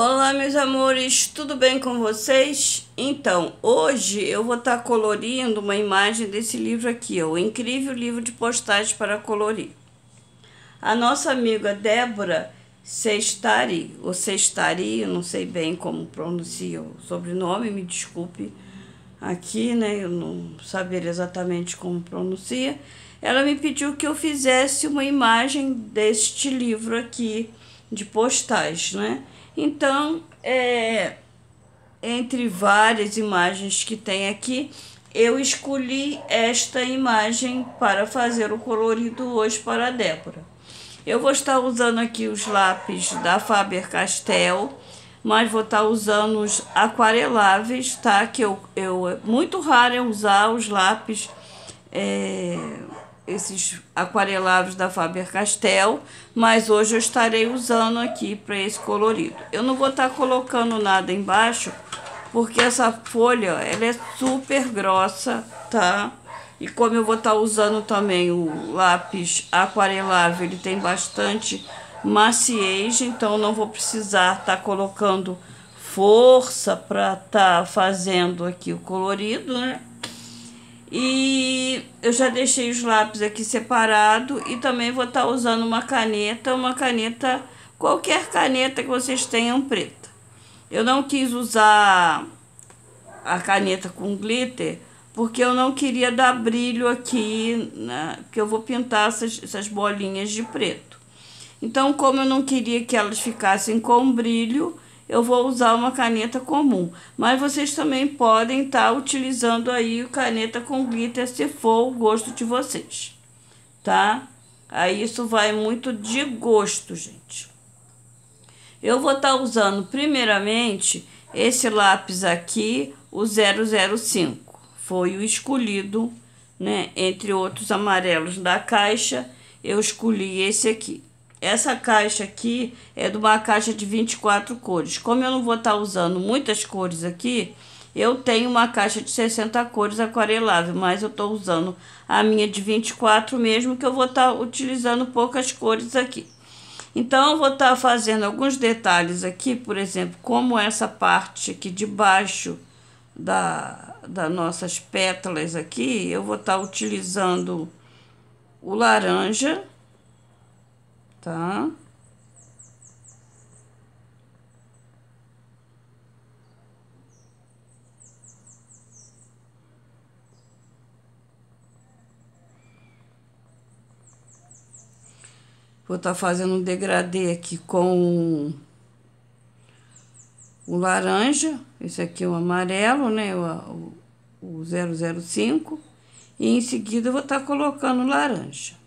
Olá, meus amores, tudo bem com vocês? Então, hoje eu vou estar tá colorindo uma imagem desse livro aqui, ó, o incrível livro de postais para colorir. A nossa amiga Débora Sestari, ou Sestari, eu não sei bem como pronuncia o sobrenome, me desculpe aqui, né, eu não saber exatamente como pronuncia, ela me pediu que eu fizesse uma imagem deste livro aqui de postais, né? Então, é, entre várias imagens que tem aqui, eu escolhi esta imagem para fazer o colorido hoje para a Débora. Eu vou estar usando aqui os lápis da Faber-Castell, mas vou estar usando os aquareláveis, tá? Que eu, eu é muito raro eu usar os lápis é, esses aquarelados da Faber-Castell, mas hoje eu estarei usando aqui para esse colorido. Eu não vou estar tá colocando nada embaixo, porque essa folha ela é super grossa, tá? E como eu vou estar tá usando também o lápis aquarelável, ele tem bastante maciez, então não vou precisar estar tá colocando força para estar tá fazendo aqui o colorido, né? E eu já deixei os lápis aqui separado e também vou estar tá usando uma caneta, uma caneta, qualquer caneta que vocês tenham preta. Eu não quis usar a caneta com glitter porque eu não queria dar brilho aqui, né, porque eu vou pintar essas, essas bolinhas de preto. Então, como eu não queria que elas ficassem com brilho, eu vou usar uma caneta comum. Mas vocês também podem estar tá utilizando aí caneta com glitter se for o gosto de vocês, tá? Aí isso vai muito de gosto, gente. Eu vou estar tá usando primeiramente esse lápis aqui, o 005. Foi o escolhido, né, entre outros amarelos da caixa, eu escolhi esse aqui. Essa caixa aqui é de uma caixa de 24 cores. Como eu não vou estar tá usando muitas cores aqui, eu tenho uma caixa de 60 cores aquarelável, mas eu estou usando a minha de 24 mesmo, que eu vou estar tá utilizando poucas cores aqui. Então, eu vou estar tá fazendo alguns detalhes aqui, por exemplo, como essa parte aqui de baixo da, das nossas pétalas aqui, eu vou estar tá utilizando o laranja tá? Vou estar tá fazendo um degradê aqui com o laranja, esse aqui é o amarelo, né, o, o 005, e em seguida vou estar tá colocando laranja.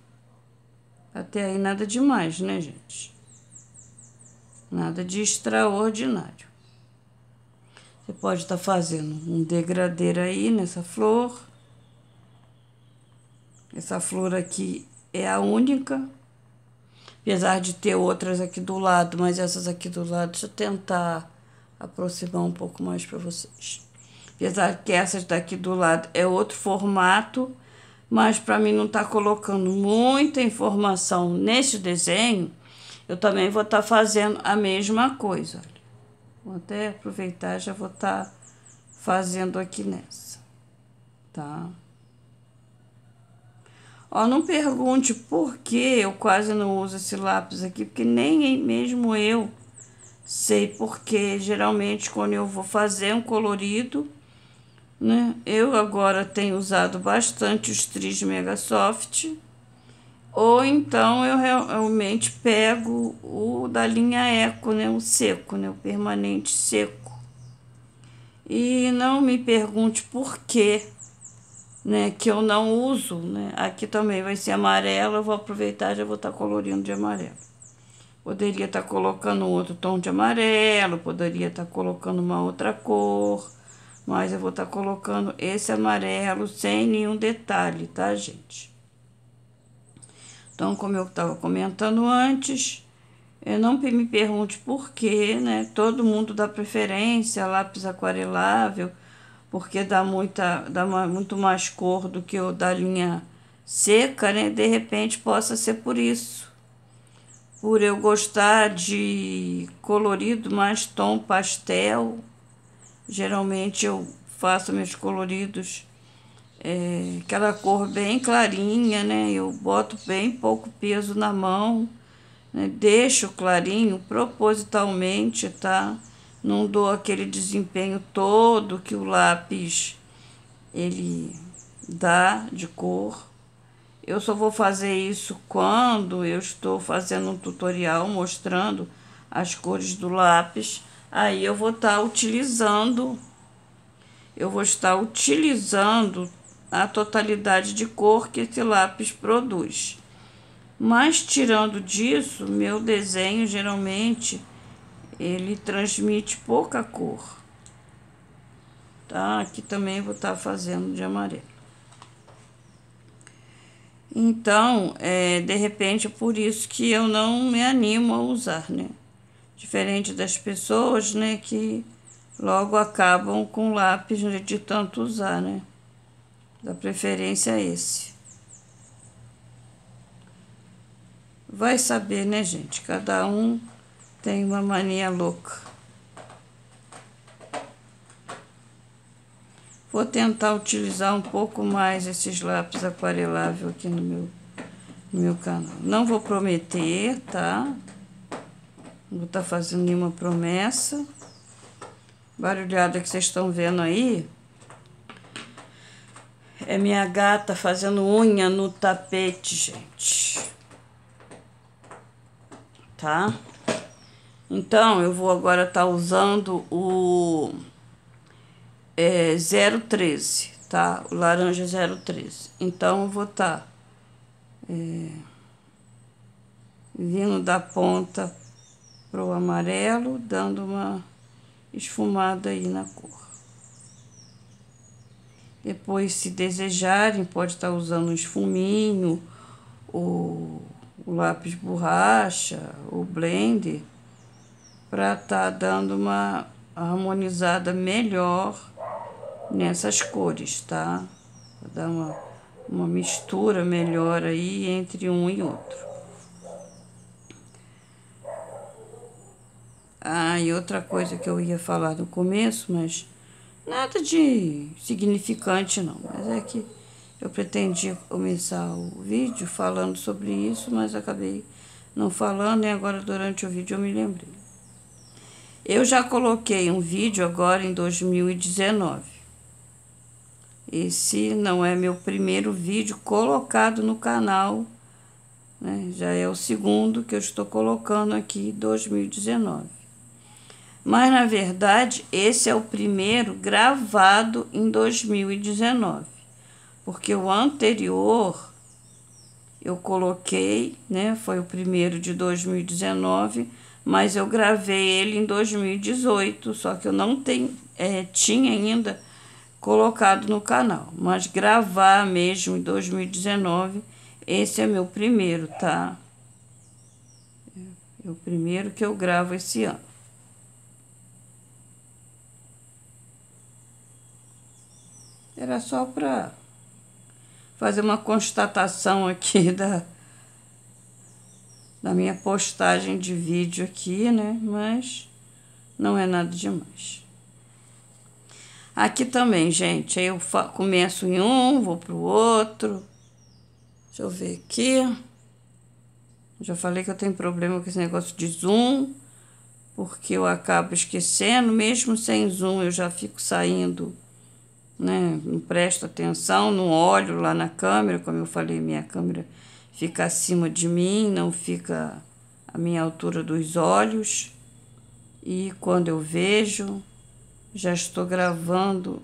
Até aí nada demais, né, gente? Nada de extraordinário. Você pode estar tá fazendo um degradê aí nessa flor. Essa flor aqui é a única. Apesar de ter outras aqui do lado, mas essas aqui do lado, deixa eu tentar aproximar um pouco mais para vocês. Apesar que essas daqui do lado é outro formato, mas para mim não estar tá colocando muita informação nesse desenho, eu também vou estar tá fazendo a mesma coisa. Vou até aproveitar, já vou estar tá fazendo aqui nessa, tá? Ó, não pergunte por que eu quase não uso esse lápis aqui, porque nem mesmo eu sei porque geralmente quando eu vou fazer um colorido né? Eu agora tenho usado bastante os Tris Megasoft, ou então eu realmente pego o da linha Eco, né? o seco, né? o permanente seco. E não me pergunte por quê, né? que eu não uso. Né? Aqui também vai ser amarelo, eu vou aproveitar já vou estar tá colorindo de amarelo. Poderia estar tá colocando outro tom de amarelo, poderia estar tá colocando uma outra cor mas eu vou estar tá colocando esse amarelo sem nenhum detalhe, tá, gente? Então, como eu estava comentando antes, eu não me pergunte por quê, né? Todo mundo dá preferência a lápis aquarelável, porque dá, muita, dá muito mais cor do que o da linha seca, né? De repente possa ser por isso. Por eu gostar de colorido mais tom pastel, Geralmente eu faço meus coloridos é, aquela cor bem clarinha, né? Eu boto bem pouco peso na mão, né? deixo clarinho propositalmente, tá? Não dou aquele desempenho todo que o lápis ele dá de cor. Eu só vou fazer isso quando eu estou fazendo um tutorial mostrando as cores do lápis aí eu vou estar tá utilizando, eu vou estar utilizando a totalidade de cor que esse lápis produz. Mas tirando disso, meu desenho geralmente ele transmite pouca cor. Tá? Aqui também vou estar tá fazendo de amarelo. Então, é, de repente, é por isso que eu não me animo a usar, né? Diferente das pessoas, né, que logo acabam com lápis né, de tanto usar, né? Da preferência é esse. Vai saber, né, gente? Cada um tem uma mania louca. Vou tentar utilizar um pouco mais esses lápis aquarelável aqui no meu, no meu canal. Não vou prometer, tá? Não tá fazendo nenhuma promessa. Barulhada que vocês estão vendo aí. É minha gata fazendo unha no tapete, gente. Tá? Então, eu vou agora estar tá usando o é, 013, tá? O laranja 013. Então, eu vou estar tá, é, vindo da ponta pro amarelo, dando uma esfumada aí na cor. Depois, se desejarem, pode estar tá usando um esfuminho, o lápis borracha, ou blender, para estar tá dando uma harmonizada melhor nessas cores, tá? Pra dar uma, uma mistura melhor aí entre um e outro. Ah, e outra coisa que eu ia falar no começo, mas nada de significante não. Mas é que eu pretendia começar o vídeo falando sobre isso, mas acabei não falando e agora durante o vídeo eu me lembrei. Eu já coloquei um vídeo agora em 2019. Esse não é meu primeiro vídeo colocado no canal, né? já é o segundo que eu estou colocando aqui, 2019 mas na verdade esse é o primeiro gravado em 2019, porque o anterior eu coloquei, né, foi o primeiro de 2019, mas eu gravei ele em 2018, só que eu não tem, é, tinha ainda colocado no canal, mas gravar mesmo em 2019, esse é meu primeiro, tá? É, é o primeiro que eu gravo esse ano. Era só para fazer uma constatação aqui da, da minha postagem de vídeo aqui, né? Mas não é nada demais. Aqui também, gente, aí eu começo em um, vou pro outro. Deixa eu ver aqui. Já falei que eu tenho problema com esse negócio de zoom, porque eu acabo esquecendo, mesmo sem zoom eu já fico saindo né? Não presto atenção, não olho lá na câmera, como eu falei, minha câmera fica acima de mim, não fica a minha altura dos olhos. E quando eu vejo, já estou gravando,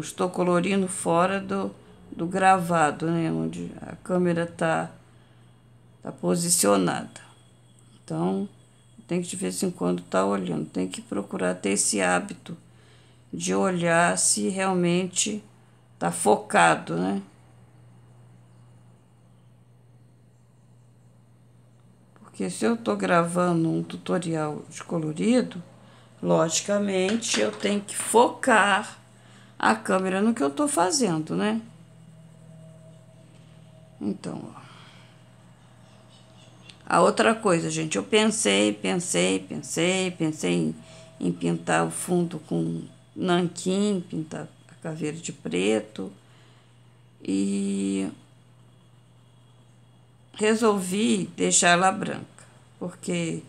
estou colorindo fora do, do gravado, né? Onde a câmera está tá posicionada. Então, tem que de vez em quando estar tá olhando, tem que procurar ter esse hábito de olhar se realmente está focado, né? Porque se eu estou gravando um tutorial de colorido, logicamente eu tenho que focar a câmera no que eu estou fazendo, né? Então, ó. A outra coisa, gente, eu pensei, pensei, pensei, pensei em, em pintar o fundo com nanquim, pinta a caveira de preto e resolvi deixar ela branca, porque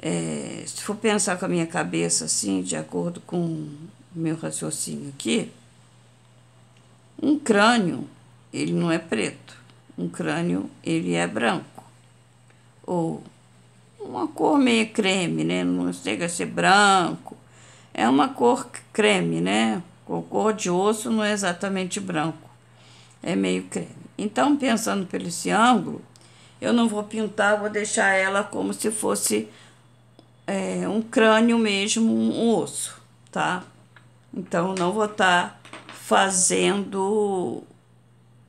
é, se for pensar com a minha cabeça assim, de acordo com o meu raciocínio aqui, um crânio ele não é preto, um crânio ele é branco ou uma cor meio creme, né? Não chega a ser branco, é uma cor creme, né? cor de osso não é exatamente branco, é meio creme. Então, pensando pelo esse ângulo, eu não vou pintar, vou deixar ela como se fosse é, um crânio mesmo, um osso, tá? Então, não vou estar tá fazendo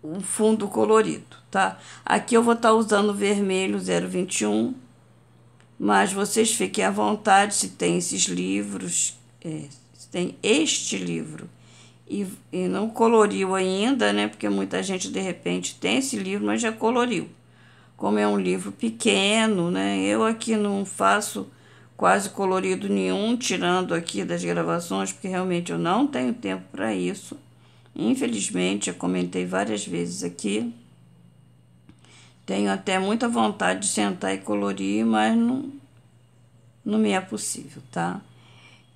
um fundo colorido, tá? Aqui eu vou estar tá usando vermelho 021, mas vocês fiquem à vontade se tem esses livros é, tem este livro. E, e não coloriu ainda, né? Porque muita gente de repente tem esse livro, mas já coloriu. Como é um livro pequeno, né? Eu aqui não faço quase colorido nenhum, tirando aqui das gravações, porque realmente eu não tenho tempo para isso. Infelizmente, já comentei várias vezes aqui. Tenho até muita vontade de sentar e colorir, mas não, não me é possível, tá?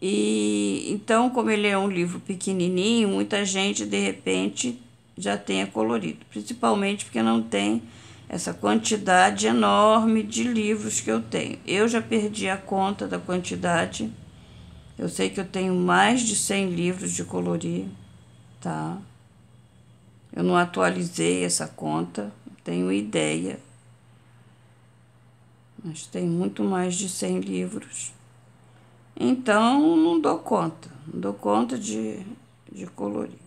E então, como ele é um livro pequenininho, muita gente de repente já tenha colorido, principalmente porque não tem essa quantidade enorme de livros que eu tenho. Eu já perdi a conta da quantidade. Eu sei que eu tenho mais de 100 livros de colorir, tá? Eu não atualizei essa conta, tenho ideia. Mas tem muito mais de 100 livros. Então, não dou conta, não dou conta de, de colorir.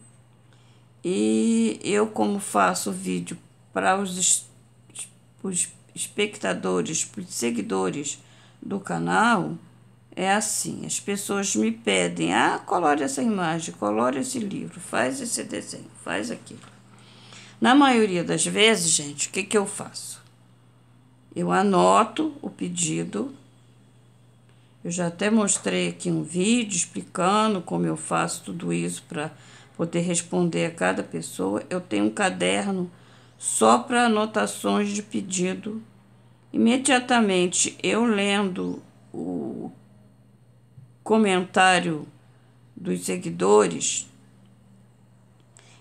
E eu, como faço vídeo para os, os espectadores, para os seguidores do canal, é assim: as pessoas me pedem, ah, colore essa imagem, colore esse livro, faz esse desenho, faz aquilo. Na maioria das vezes, gente, o que, que eu faço? Eu anoto o pedido eu já até mostrei aqui um vídeo explicando como eu faço tudo isso para poder responder a cada pessoa. Eu tenho um caderno só para anotações de pedido. Imediatamente eu lendo o comentário dos seguidores,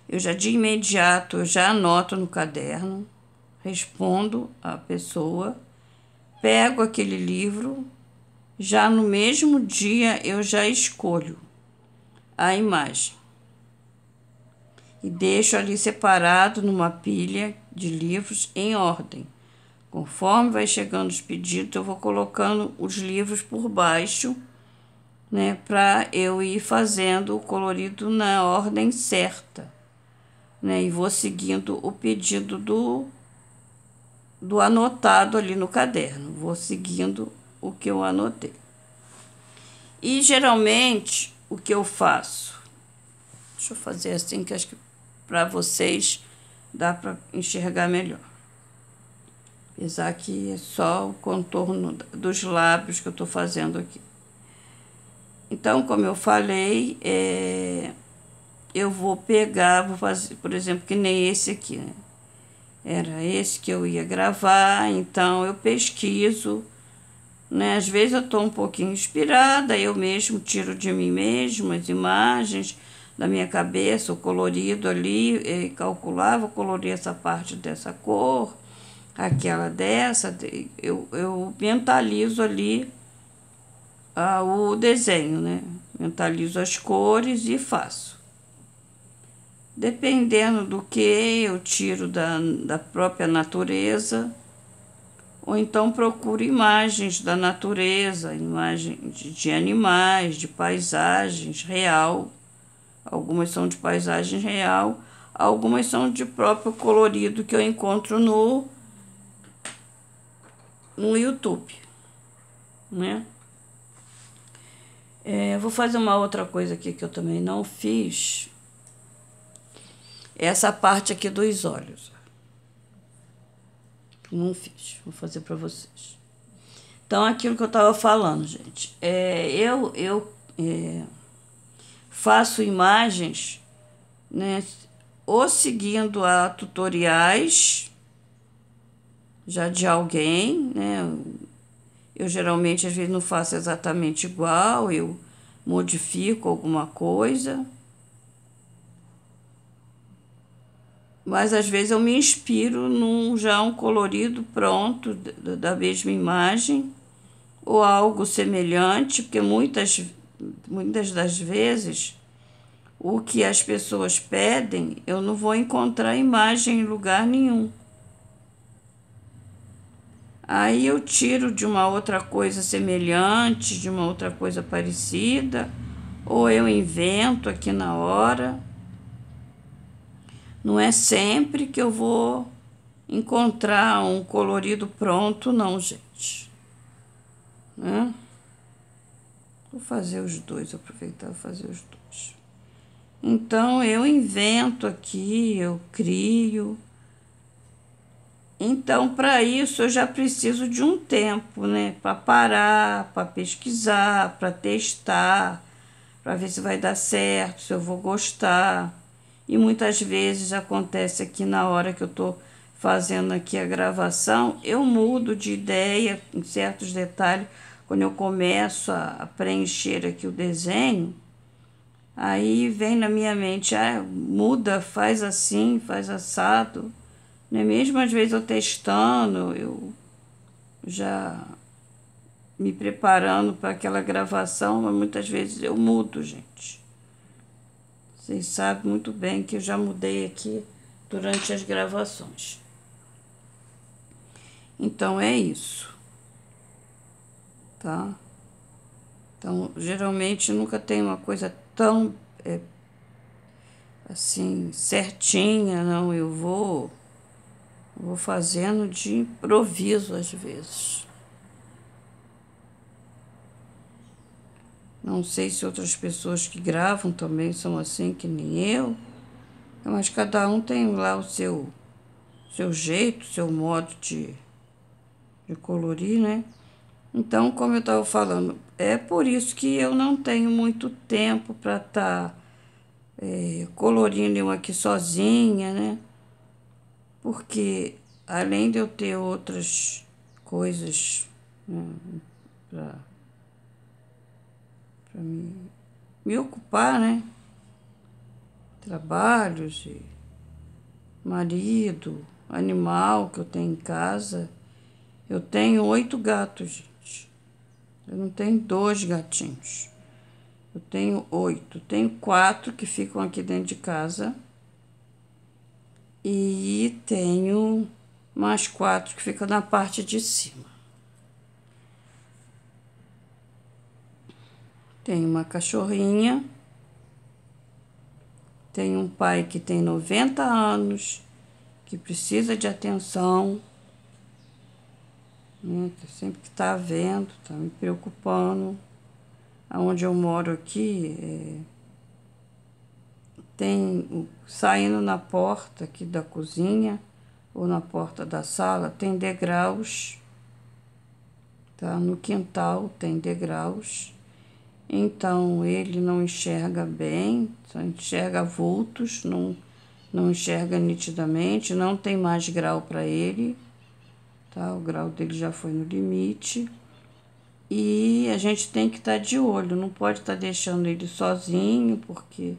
eu já de imediato eu já anoto no caderno, respondo à pessoa, pego aquele livro já no mesmo dia eu já escolho a imagem e deixo ali separado numa pilha de livros em ordem. Conforme vai chegando os pedidos, eu vou colocando os livros por baixo, né, para eu ir fazendo o colorido na ordem certa, né, e vou seguindo o pedido do do anotado ali no caderno. Vou seguindo o que eu anotei. E geralmente o que eu faço? Deixa eu fazer assim que acho que para vocês dá para enxergar melhor. Apesar que é só o contorno dos lábios que eu estou fazendo aqui. Então, como eu falei, é, eu vou pegar, vou fazer, por exemplo, que nem esse aqui, né? Era esse que eu ia gravar, então eu pesquiso né? Às vezes eu estou um pouquinho inspirada, eu mesmo tiro de mim mesmo as imagens da minha cabeça, o colorido ali, eh, calculava, vou colorir essa parte dessa cor, aquela dessa, eu, eu mentalizo ali ah, o desenho, né? Mentalizo as cores e faço. Dependendo do que eu tiro da, da própria natureza, ou então procure imagens da natureza, imagens de animais, de paisagens real. Algumas são de paisagem real, algumas são de próprio colorido que eu encontro no no YouTube, né? É, vou fazer uma outra coisa aqui que eu também não fiz. Essa parte aqui dos olhos. Não fiz, vou fazer para vocês. Então, aquilo que eu estava falando, gente. É, eu eu é, faço imagens, né? Ou seguindo a tutoriais já de alguém, né? Eu geralmente, às vezes, não faço exatamente igual, eu modifico alguma coisa mas às vezes eu me inspiro num já um colorido pronto da mesma imagem ou algo semelhante, porque muitas, muitas das vezes o que as pessoas pedem eu não vou encontrar imagem em lugar nenhum. Aí eu tiro de uma outra coisa semelhante, de uma outra coisa parecida, ou eu invento aqui na hora. Não é sempre que eu vou encontrar um colorido pronto, não, gente. Né? Vou fazer os dois, aproveitar e fazer os dois. Então, eu invento aqui, eu crio. Então, para isso, eu já preciso de um tempo, né? Para parar, para pesquisar, para testar, para ver se vai dar certo, se eu vou gostar e muitas vezes acontece aqui na hora que eu estou fazendo aqui a gravação, eu mudo de ideia em certos detalhes quando eu começo a preencher aqui o desenho. Aí vem na minha mente, ah, muda, faz assim, faz assado. Né? Mesmo às vezes eu testando, eu já me preparando para aquela gravação, mas muitas vezes eu mudo, gente. Vocês sabem muito bem que eu já mudei aqui durante as gravações. Então, é isso. Tá? Então, geralmente nunca tem uma coisa tão é, assim certinha, não. Eu vou, vou fazendo de improviso às vezes. Não sei se outras pessoas que gravam também são assim que nem eu, mas cada um tem lá o seu seu jeito, seu modo de, de colorir, né? Então, como eu estava falando, é por isso que eu não tenho muito tempo para estar tá, é, colorindo eu aqui sozinha, né? Porque além de eu ter outras coisas né, para para me, me ocupar, né? Trabalhos e marido, animal que eu tenho em casa. Eu tenho oito gatos, gente. Eu não tenho dois gatinhos. Eu tenho oito. Tenho quatro que ficam aqui dentro de casa. E tenho mais quatro que ficam na parte de cima. Tem uma cachorrinha. Tem um pai que tem 90 anos, que precisa de atenção. Né, tá sempre que tá vendo, tá me preocupando. Aonde eu moro aqui, é... tem saindo na porta aqui da cozinha ou na porta da sala, tem degraus. Tá? No quintal tem degraus. Então ele não enxerga bem, só enxerga vultos, não, não enxerga nitidamente, não tem mais grau para ele, tá? O grau dele já foi no limite. E a gente tem que estar tá de olho, não pode estar tá deixando ele sozinho, porque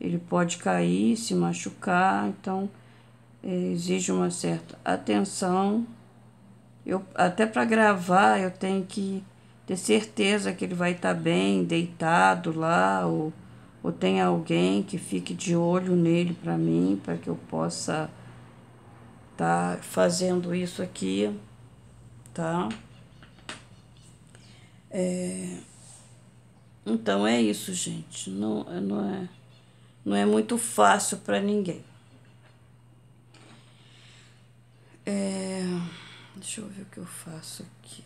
ele pode cair, se machucar, então é, exige uma certa atenção. Eu até para gravar eu tenho que ter certeza que ele vai estar tá bem, deitado lá, ou, ou tem alguém que fique de olho nele para mim, para que eu possa estar tá fazendo isso aqui, tá? É... Então é isso, gente. Não, não, é, não é muito fácil para ninguém. É... Deixa eu ver o que eu faço aqui.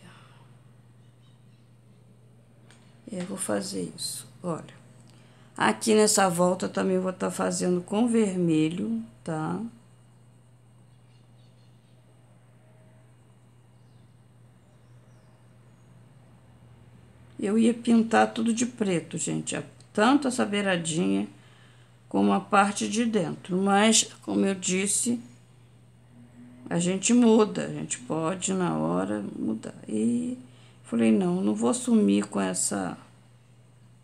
Eu vou fazer isso, olha. Aqui nessa volta também vou estar tá fazendo com vermelho, tá? Eu ia pintar tudo de preto, gente, é tanto essa beiradinha como a parte de dentro. Mas, como eu disse, a gente muda, a gente pode na hora mudar. E Falei, não, não vou sumir com essa,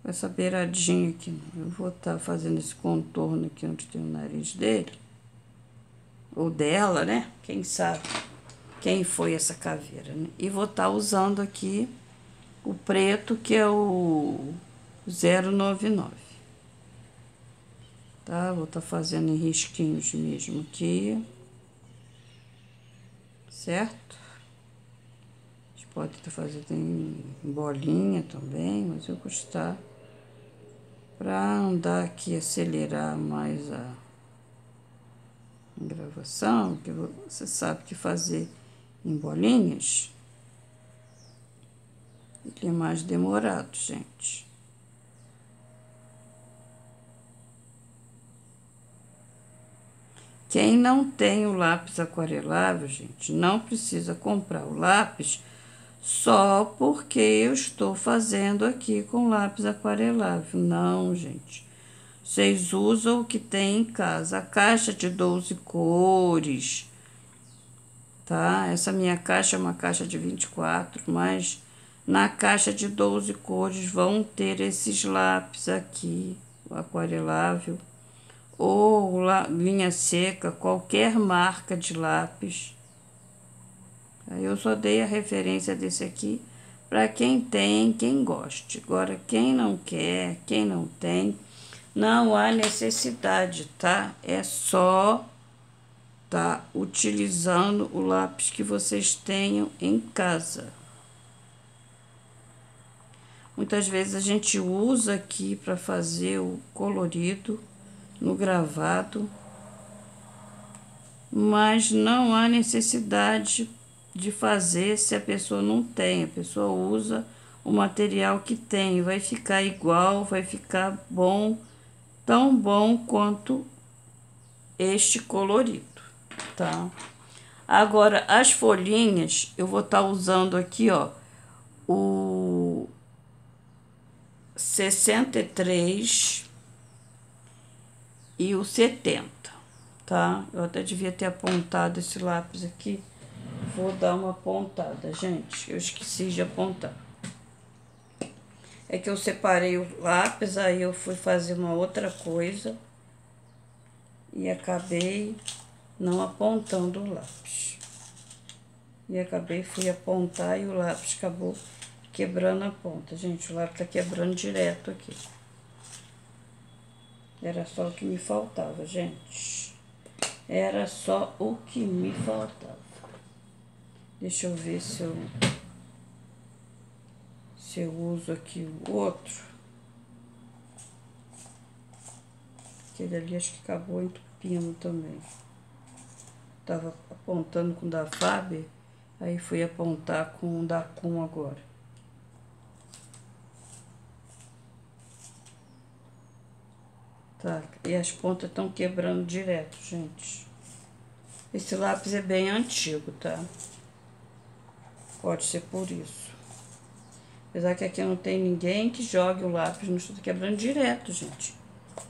com essa beiradinha aqui, não. Eu vou estar tá fazendo esse contorno aqui onde tem o nariz dele. Ou dela, né? Quem sabe quem foi essa caveira, né? E vou estar tá usando aqui o preto, que é o 099. Tá? Vou estar tá fazendo em risquinhos mesmo aqui. Certo? Pode tá fazer em bolinha também, mas eu gostar para andar aqui acelerar mais a gravação, que você sabe que fazer em bolinhas ele é mais demorado, gente. Quem não tem o lápis aquarelável, gente, não precisa comprar o lápis só porque eu estou fazendo aqui com lápis aquarelável. Não, gente. Vocês usam o que tem em casa. A caixa de 12 cores, tá? Essa minha caixa é uma caixa de 24, mas na caixa de 12 cores vão ter esses lápis aqui, o aquarelável, ou linha seca, qualquer marca de lápis eu só dei a referência desse aqui para quem tem, quem goste. Agora, quem não quer, quem não tem, não há necessidade, tá? É só tá utilizando o lápis que vocês tenham em casa. Muitas vezes a gente usa aqui para fazer o colorido no gravado, mas não há necessidade de fazer se a pessoa não tem. A pessoa usa o material que tem, vai ficar igual, vai ficar bom, tão bom quanto este colorido, tá? Agora, as folhinhas, eu vou estar tá usando aqui, ó, o 63 e o 70, tá? Eu até devia ter apontado esse lápis aqui vou dar uma pontada, gente. Eu esqueci de apontar. É que eu separei o lápis, aí eu fui fazer uma outra coisa. E acabei não apontando o lápis. E acabei, fui apontar e o lápis acabou quebrando a ponta. Gente, o lápis tá quebrando direto aqui. Era só o que me faltava, gente. Era só o que me faltava. Deixa eu ver se eu, se eu uso aqui o outro. Aquele ali acho que acabou entupindo também. Tava apontando com o da Faber, aí fui apontar com o da Kun agora. Tá, e as pontas estão quebrando direto, gente. Esse lápis é bem antigo, tá? Pode ser por isso. Apesar que aqui não tem ninguém que jogue o lápis no estou quebrando direto, gente.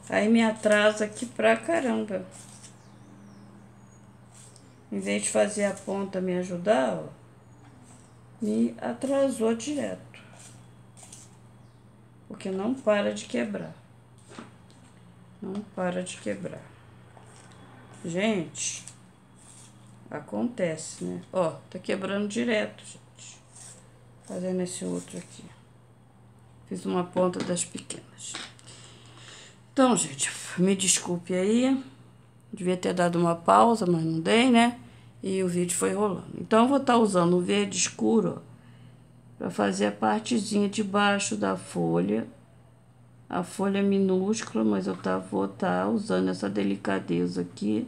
Aí me atrasa aqui pra caramba. Em vez de fazer a ponta me ajudar, ó, me atrasou direto. Porque não para de quebrar. Não para de quebrar. Gente, acontece, né? Ó, tá quebrando direto, gente. Fazendo esse outro aqui. Fiz uma ponta das pequenas. Então, gente, me desculpe aí. Devia ter dado uma pausa, mas não dei, né? E o vídeo foi rolando. Então, eu vou estar tá usando o verde escuro, ó. fazer a partezinha de baixo da folha a folha é minúscula, mas eu tá, vou estar tá usando essa delicadeza aqui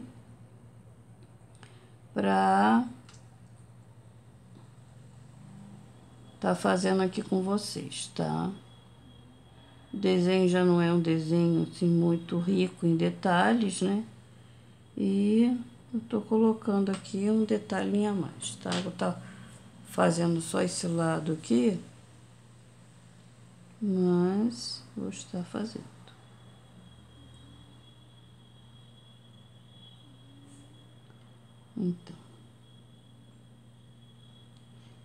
para tá fazendo aqui com vocês, tá? O desenho já não é um desenho, assim, muito rico em detalhes, né? E eu tô colocando aqui um detalhinho a mais, tá? Vou tá fazendo só esse lado aqui, mas vou estar fazendo. Então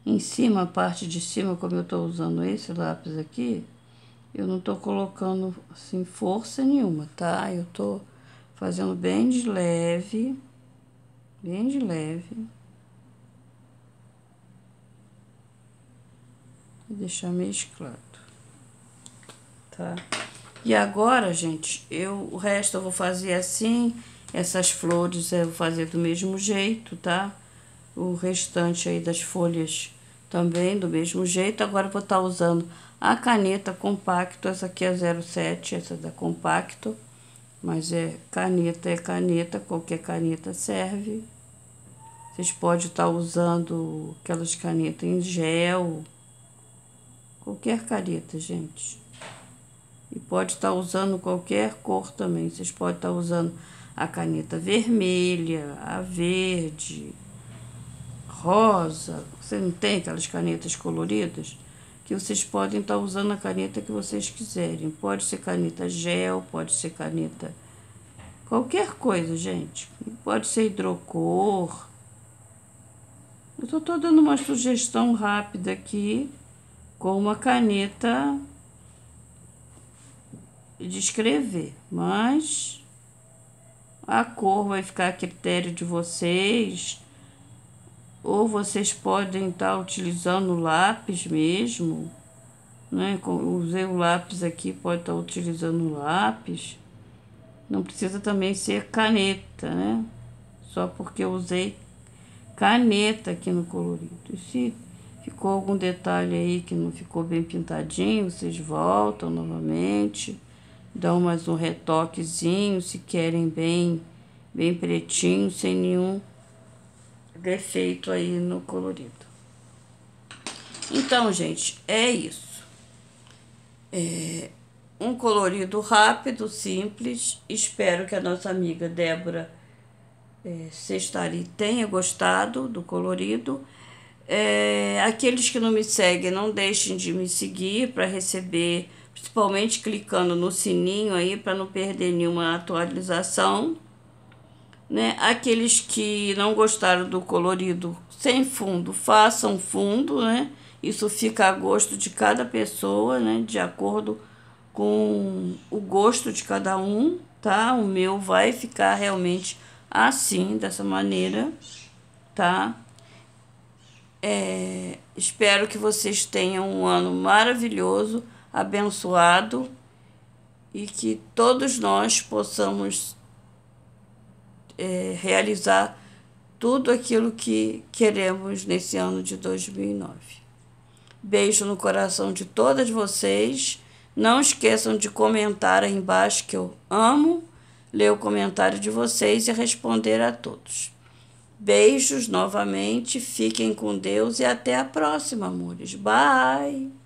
em cima, a parte de cima, como eu estou usando esse lápis aqui, eu não estou colocando, assim, força nenhuma, tá? Eu estou fazendo bem de leve, bem de leve. E deixar mesclado, tá? E agora, gente, eu, o resto eu vou fazer assim, essas flores eu vou fazer do mesmo jeito, tá? O restante aí das folhas também do mesmo jeito. Agora vou estar tá usando a caneta compacto, essa aqui é 07, essa é da compacto, mas é caneta, é caneta, qualquer caneta serve. Vocês podem estar tá usando aquelas canetas em gel, qualquer caneta, gente. E pode estar tá usando qualquer cor também. Vocês podem estar usando a caneta vermelha, a verde, rosa, você não tem aquelas canetas coloridas? Que vocês podem estar usando a caneta que vocês quiserem. Pode ser caneta gel, pode ser caneta qualquer coisa, gente. Pode ser hidrocor. Eu tô, tô dando uma sugestão rápida aqui com uma caneta de escrever, mas a cor vai ficar a critério de vocês, ou vocês podem estar utilizando lápis mesmo, né? Usei o lápis aqui, pode estar utilizando lápis. Não precisa também ser caneta, né? Só porque eu usei caneta aqui no colorido. E se ficou algum detalhe aí que não ficou bem pintadinho, vocês voltam novamente, dão mais um retoquezinho, se querem bem, bem pretinho, sem nenhum defeito aí no colorido. Então, gente, é isso. É um colorido rápido, simples. Espero que a nossa amiga Débora é, Sestari tenha gostado do colorido. É, aqueles que não me seguem, não deixem de me seguir para receber, principalmente clicando no sininho aí para não perder nenhuma atualização. Né? Aqueles que não gostaram do colorido sem fundo, façam fundo, né? Isso fica a gosto de cada pessoa, né? De acordo com o gosto de cada um, tá? O meu vai ficar realmente assim, dessa maneira, tá? É, espero que vocês tenham um ano maravilhoso, abençoado e que todos nós possamos é, realizar tudo aquilo que queremos nesse ano de 2009. Beijo no coração de todas vocês. Não esqueçam de comentar aí embaixo que eu amo ler o comentário de vocês e responder a todos. Beijos novamente, fiquem com Deus e até a próxima, amores. Bye!